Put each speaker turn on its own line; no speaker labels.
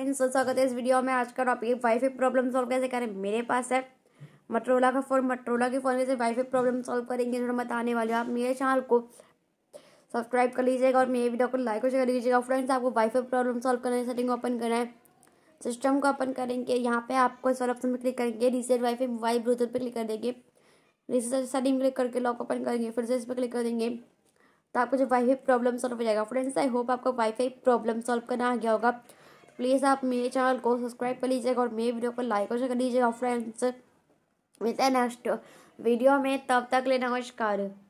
friends स्वागत है इस वीडियो में आज का टॉपिक वाईफाई प्रॉब्लम सॉल्व कैसे करें मेरे पास है मटरोला का फ़ोन मटरोला के फ़ोन से वाईफाई प्रॉब्लम सॉल्व करेंगे जो बताने वाले आप मेरे चैनल को सब्सक्राइब कर लीजिएगा और मेरे वीडियो को लाइक और शेयर कर लीजिएगा फ्रेंड्स आपको वाईफाई प्रॉब्लम सॉल्व करना है सेटिंग ओपन करना है सिस्टम को ओपन करेंगे यहाँ पे आपको इस ऑप्शन पर क्लिक करेंगे रीसेट वाईफाई वाई ब्रूथर पर क्लिक कर देंगे रीसेट सेटिंग क्लिक करके लॉक ओपन करेंगे फिर से इस पर क्लिक कर देंगे तो आपको जो वाईफाई प्रॉब्लम सॉल्व हो जाएगा फ्रेंड्स आई होप आपको वाईफाई प्रॉब्लम सॉल्व करना आ गया होगा प्लीज़ आप मेरे चैनल को सब्सक्राइब कर लीजिएगा और मेरे वीडियो को लाइक और शेयर कर लीजिएगा फ्रेंड्स मिलते हैं नेक्स्ट वीडियो में तब तक ले नमस्कार